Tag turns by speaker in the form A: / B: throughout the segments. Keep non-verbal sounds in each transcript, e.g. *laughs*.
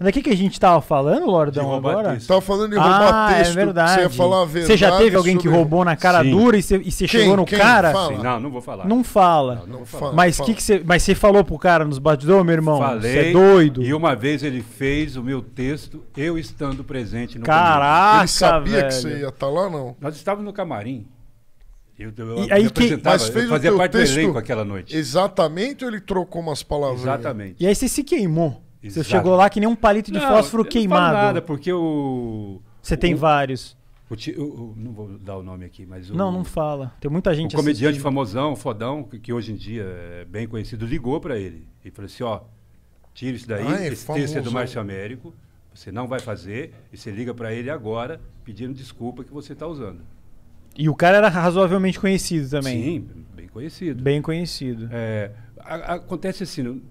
A: O que a gente tava falando, Lordão, agora? Estava Tava falando de roubar ah, é texto. É verdade. Você ia falar a verdade. Você já teve alguém sobre... que roubou na cara Sim. dura e você, quem, chegou no cara? Fala?
B: Não, não vou falar.
A: Não fala.
B: Não,
C: não fala mas que, você.
A: Mas você falou pro cara nos bastidores, meu irmão? Falei. Você é doido.
B: E uma vez ele fez o meu texto, eu estando presente no Caraca! Ele sabia velho. que você ia estar tá lá,
C: não? Nós estávamos no camarim. Eu, eu e aí que mas fez fazia o parte texto do elenco aquela noite. Exatamente, ou ele trocou umas palavras? Exatamente.
B: E aí você
A: se queimou. Você chegou lá que nem um palito de não, fósforo queimado. Não nada,
B: porque o. Você tem o, vários. O, o, não vou dar o nome aqui, mas. não, não fala. Tem muita gente. O comediante assistindo. famosão, fodão, que, que, hoje em dia é bem conhecido, ligou para ele e falou assim: ó, tira isso daí, ah, é esse texto é do Márcio Américo, você não vai fazer, e você liga para ele agora pedindo desculpa que você está usando.
A: E o cara era razoavelmente conhecido também. Sim, bem conhecido. Bem conhecido. É,
B: a, a, acontece assim,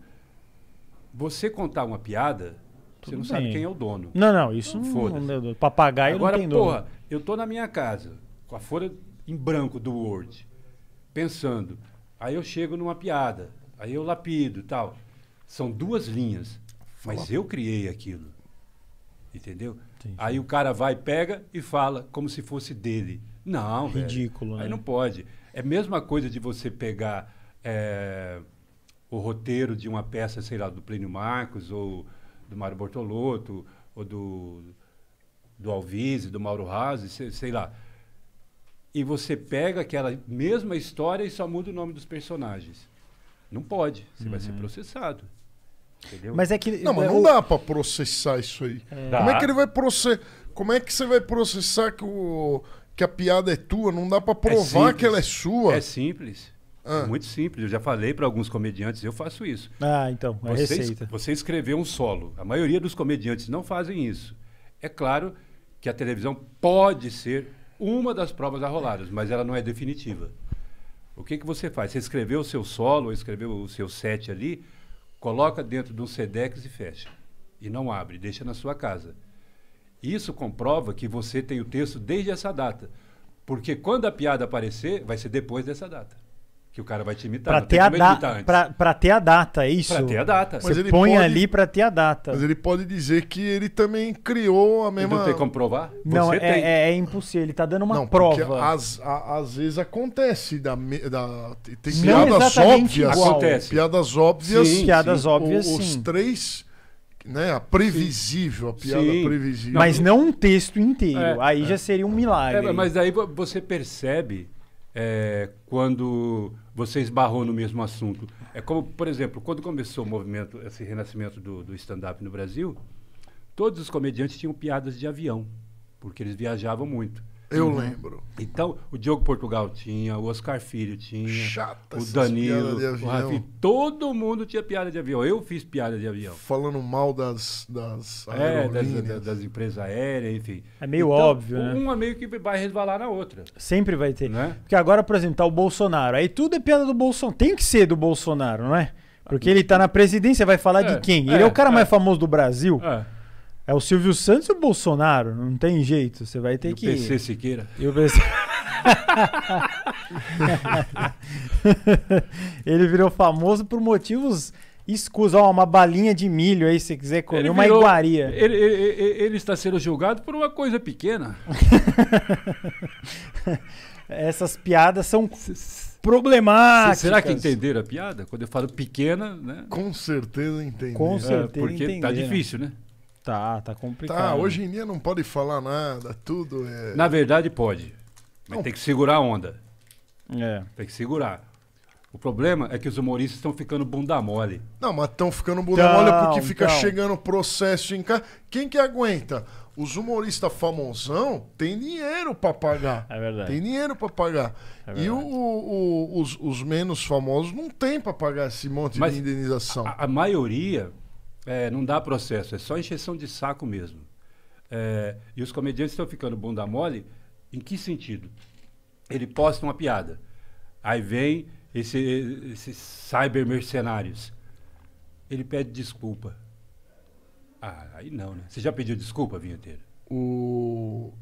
B: você contar uma piada, Tudo você não bem. sabe quem é o dono. Não, não,
A: isso não, não, é não papagaio Agora, não tem porra, dono.
B: eu tô na minha casa, com a folha em branco do Word, pensando. Aí eu chego numa piada, aí eu lapido tal. São duas linhas, mas eu criei aquilo. Entendeu? Aí o cara vai, pega e fala como se fosse dele. Não, Ridículo, velho. Né? Aí não pode. É a mesma coisa de você pegar... É, o roteiro de uma peça, sei lá, do Plínio Marcos ou do Mário Bortolotto ou do, do Alvise, do Mauro Razzi, sei, sei lá. E você pega aquela mesma história e só muda o nome dos personagens. Não pode, você uhum. vai ser uhum. processado. Entendeu? Mas é que. Não, mas é não dá
C: pra processar isso aí. É. Como é que ele vai processar? Como é que você vai processar que, o... que a piada é tua? Não dá pra provar é que ela é sua. É
B: simples. É ah. É muito simples. Eu já falei para alguns comediantes, eu faço isso. Ah, então, é você, receita. Você escrever um solo. A maioria dos comediantes não fazem isso. É claro que a televisão pode ser uma das provas arroladas, mas ela não é definitiva. O que, que você faz? Você escreveu o seu solo, ou escreveu o seu set ali, coloca dentro de um Sedex e fecha. E não abre, deixa na sua casa. Isso comprova que você tem o texto desde essa data. Porque quando a piada aparecer, vai ser depois dessa data. Que o cara vai te imitar. Pra, ter a, da...
A: pra, pra ter a data, é isso? Pra ter a data. Mas Você põe pode... ali pra ter a data. Mas ele pode
C: dizer que ele também criou a mesma... não tem como provar? Não, é, tem. É, é impossível. Ele tá dando uma não, prova. As, às vezes acontece. Da, da, tem sim, piadas óbvias. Igual. Acontece. Piadas óbvias. Sim, sim. piadas óbvias, Os três né? A previsível, a piada Sim. previsível. Mas não um texto inteiro. É, aí é. já seria um milagre. É, mas
B: aí você percebe é, quando você esbarrou no mesmo assunto. É como, por exemplo, quando começou o movimento, esse renascimento do, do stand-up no Brasil, todos os comediantes tinham piadas de avião, porque eles viajavam muito. Eu uhum. lembro. Então, o Diogo Portugal tinha, o Oscar Filho tinha, Chata o Danilo, o Rafi, todo mundo tinha piada de avião. Eu fiz piada de avião. Falando mal das das, é, das, das empresas aéreas, enfim. É meio então, óbvio, né? Uma meio que vai resvalar na outra.
A: Sempre vai ter. Né? Porque agora, por exemplo, tá o Bolsonaro. Aí tudo é piada do Bolsonaro. Tem que ser do Bolsonaro, não é? Porque ele tá na presidência, vai falar é, de quem? É, ele é, o cara é. mais famoso do Brasil. É. É o Silvio Santos e o Bolsonaro, não tem jeito, você vai ter e que. O PC Siqueira. E o PC. *laughs* ele virou famoso por motivos escusos. Ó, uma balinha de milho aí, se quiser comer, uma iguaria. Ele,
B: ele, ele, está sendo julgado por uma coisa pequena.
A: *laughs* Essas piadas são problemáticas. Será que entenderam
B: a piada? Quando eu falo pequena, né?
C: Com certeza entenderam. Com certeza é, Porque tá entenderam. tá difícil,
B: né? Tá, tá complicado. Tá, hoje
C: em dia não pode falar nada, tudo é. Na
B: verdade pode. Mas não. tem que segurar a onda. É. Tem que segurar. O problema é que os humoristas estão ficando bunda mole.
C: Não, mas estão ficando bunda mole é porque fica chegando processo em casa. Quem que aguenta? Os humoristas famosão tem dinheiro para pagar. É verdade. Tem dinheiro para pagar. É e o, o, os, os, menos famosos não tem para pagar esse monte mas de indenização. A, a
B: maioria é, não dá processo, é só encheção de saco mesmo. É, e os comediantes estão ficando bunda mole em que sentido? Ele posta uma piada. Aí vem esse, esses cyber mercenários. Ele pede desculpa. Ah, aí não, né? Você já pediu desculpa, vinheteiro?
C: O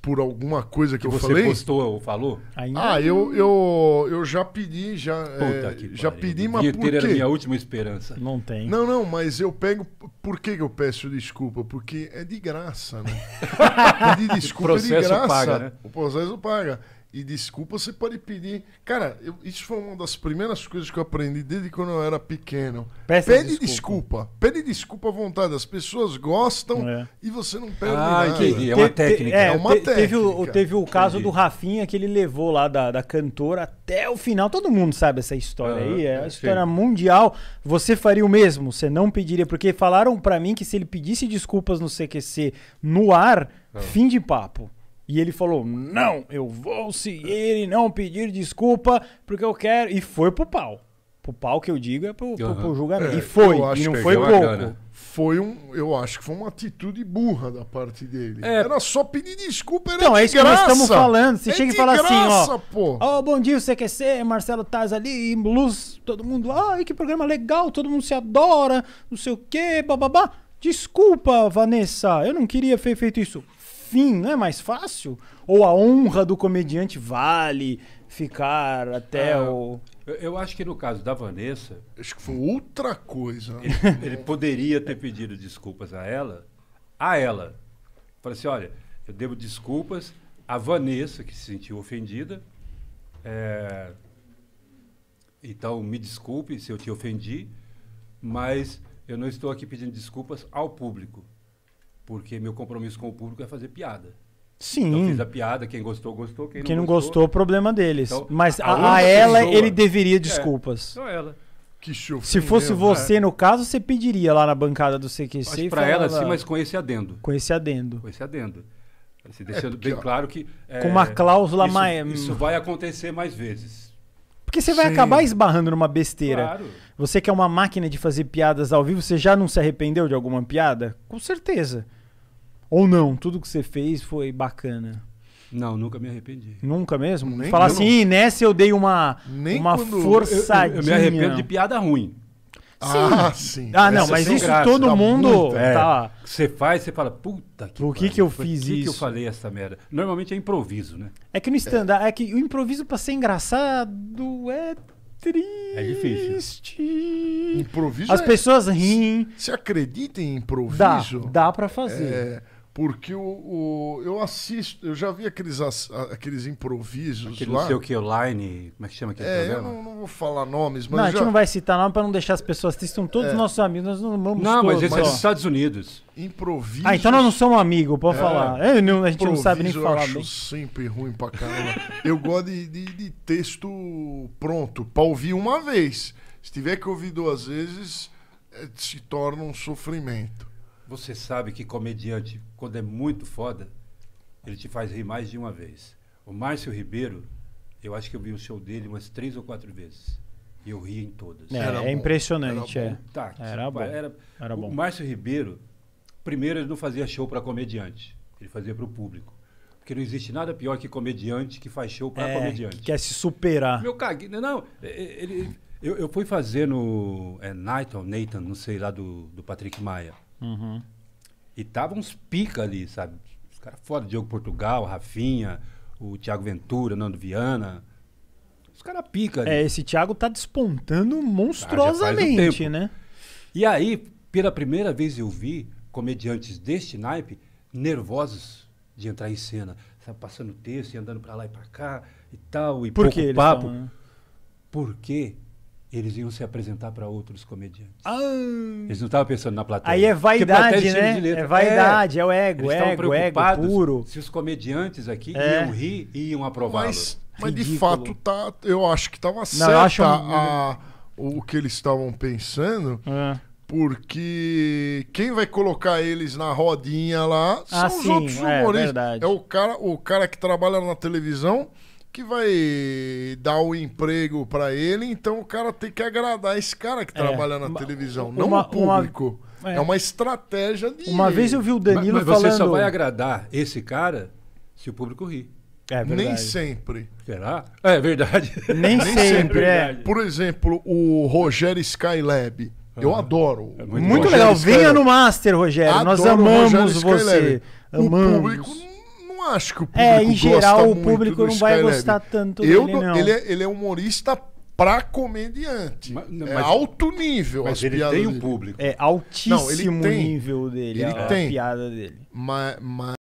C: por alguma coisa que, que eu você falei. Você postou ou
B: falou? Ainda ah, eu,
C: eu, eu já pedi, já, Puta é, que já pariu. pedi, mas por quê? minha última esperança. Não tem. Não, não, mas eu pego. Por que, que eu peço desculpa? Porque é de graça, né? *laughs* Pedir desculpa o processo é de graça. Paga, né? O processo paga e desculpa você pode pedir. Cara, eu, isso foi uma das primeiras coisas que eu aprendi desde quando eu era pequeno. Peça pede desculpa. desculpa. Pede desculpa à vontade. As pessoas gostam é. e você não perde ah, nada. Entendi. É uma te, técnica. Te, é, é, uma te, técnica. Teve o, teve o caso entendi. do
A: Rafinha que ele levou lá da, da cantora até o final. Todo mundo sabe essa história uhum, aí. É uma história sim. mundial. Você faria o mesmo? Você não pediria? Porque falaram para mim que se ele pedisse desculpas no CQC no ar, uhum. fim de papo. E ele falou: Não, eu vou se ele não pedir desculpa, porque eu quero. E foi pro pau. Pro pau que eu digo é pro,
C: pro, pro julgamento. É, e foi, e não foi é pouco. Foi um, eu acho que foi uma atitude burra da parte dele. É. Era só pedir desculpa, era Então, de é isso graça. que nós estamos falando. Você é chega e fala graça, assim, ó.
A: Ó, oh, bom dia, CQC, Marcelo Taz ali, Blues Luz, todo mundo. Ai, que programa legal, todo mundo se adora, não sei o quê, bababá. Desculpa, Vanessa, eu não queria ter feito isso fim, não é mais fácil? Ou a honra do comediante vale ficar até ah,
B: o. Eu acho que no caso da Vanessa. Acho que
C: foi outra coisa. Ele, ele
B: poderia ter pedido desculpas a ela, a ela. Falei assim: olha, eu devo desculpas à Vanessa, que se sentiu ofendida. É, então, me desculpe se eu te ofendi, mas eu não estou aqui pedindo desculpas ao público. Porque meu compromisso com o público é fazer piada. Sim. Então fiz a piada, quem gostou, gostou. Quem, quem não, gostou, gostou,
A: problema deles. Então, Mas a, a ela, pessoa, ele deveria é. desculpas. É, só
B: ela. Que show. Se fosse você,
A: né? no caso, você pediria lá na bancada do CQC. Mas pra ela, sim, mas com esse
B: adendo. Com esse adendo. Com esse adendo. Se assim, é deixando é porque, bem claro que. É, com uma cláusula isso, mais. Isso vai acontecer mais vezes. Porque você vai sim. acabar
A: esbarrando numa besteira. Claro. Você que é uma máquina de fazer piadas ao vivo, você já não se arrependeu de alguma piada? Com certeza. Ou não, tudo que você fez foi bacana. Não, nunca me arrependi. Nunca mesmo? Nem Fala assim, não... nessa eu dei uma, Nem uma forçadinha. Eu, eu, me arrependo de
B: piada ruim. Sim. Ah, sim. Ah, não, mas isso graça, todo mundo tá é. tá. Você faz, você fala, puta que. Por que, que eu fiz que isso? Por que eu falei essa merda? Normalmente é improviso, né?
C: É que no stand-up,
A: é. é. que o improviso pra ser engraçado é triste.
C: É difícil. Improviso As é... pessoas riem. Você acredita em improviso? Dá, dá pra fazer. É. Porque o, o, eu assisto, eu já vi aqueles, aqueles improvisos Aquele lá. o seu que online, como é que chama aquele é, programa? Eu não, não, vou falar nomes, mas. Não, já... a gente não
A: vai citar nome para não deixar as pessoas tristes. São todos é. nossos
B: amigos, nós não
C: vamos Não, todos, mas eles são é dos Estados Unidos. Improviso. Ah, então nós não somos amigos, pode é. falar. Eu, é, não, a gente Improviso, não sabe nem falar. Eu acho bem. sempre ruim pra caramba. eu gosto de, de, de texto pronto, pra ouvir uma vez. Se tiver que ouvir duas vezes, é, se torna um sofrimento.
B: Você sabe que comediante, quando é muito foda, ele te faz rir mais de uma vez. O Márcio Ribeiro, eu acho que eu vi o show dele umas três ou quatro vezes. E eu ri em todas. É, era é impressionante, era é. Tá, era, bom. Era, era bom. O Márcio Ribeiro, primeiro, ele não fazia show para comediante, ele fazia para o público. Porque não existe nada pior que comediante que faz show para é, comediante. Que quer
A: se superar.
B: Meu cague. Não, é, é, ele, eu, eu, fui fazer no. É, Nathan, Nathan, não sei, lá do, do Patrick Maia. Uhum. E tava uns pica ali, sabe? Os caras foda, Diogo Portugal, Rafinha, o Thiago Ventura, Nando Viana. Os caras pica ali. É, esse Thiago tá despontando ah, monstruosamente, ah, um né? E aí, pela primeira vez eu vi comediantes deste naipe nervosos de entrar em cena, sabe? Passando texto e andando para lá e para cá e tal, e Por pouco papo. Tão, né? Porque eles iam se apresentar para outros comediantes. Ah, eles não estavam pensando na plateia. Aí é vaidade, é
C: né? É vaidade, é, é o ego, é ego, ego
B: puro. Se os comediantes aqui é. iam rir
C: e iam aprová los Mas, mas, de fato, tá, eu acho que estava certo um... o que eles estavam pensando. É. Porque quem vai colocar eles na rodinha lá ah, são ah, os sim, outros é, humoristas. É, é o cara, o cara que trabalha na televisão que vai dar o um emprego para ele, então o cara tem que agradar esse cara que é, trabalha na uma, televisão, não uma, o público. Uma, é. é. uma estratégia
B: de. Uma vez eu vi o Danilo mas, mas falando. Você só vai agradar esse cara se o público rir. É, é Nem
C: sempre.
B: Será? É, é verdade. *laughs* Nem, Nem sempre. É.
C: Por exemplo, o Rogério Skylab. Ah. Eu adoro. É muito, muito legal. Venha no Master, Rogério. Adoro Nós amamos você. Amamos. O público acho que o é, público É, em geral, o público não vai Skylab. gostar tanto eu dele, não. Ele é, ele é humorista pra comediante. Mas, é alto nível. Mas ele tem um público. É altíssimo não, ele tem, nível dele, ele a, tem, a piada dele. mas... mas...